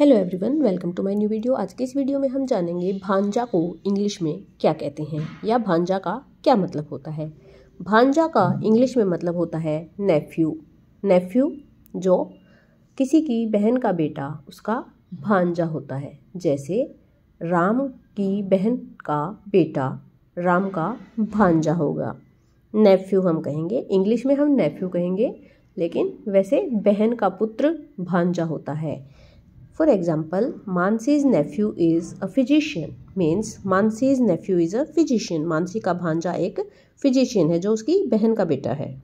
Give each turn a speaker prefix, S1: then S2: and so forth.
S1: hello everyone welcome to my new video आज के इस वीडियो में हम जानेंगे भांजा को इंग्लिश में क्या कहते हैं या भांजा का क्या मतलब होता है भांजा का इंग्लिश में मतलब होता है नेफ्यू नेफ्यू जो किसी की बहन का बेटा उसका भांजा होता है जैसे राम की बहन का बेटा राम का भांजा होगा नेफ्यू हम कहेंगे इंग्लिश में हम नेफ्यू कहेंगे लेकिन वैसे बहन का पुत्र भांजा होता है for example Mansi's nephew is a physician means Mansi's nephew is a physician Mansi का भांजा एक फिजिशियन है जो उसकी बहन का बेटा है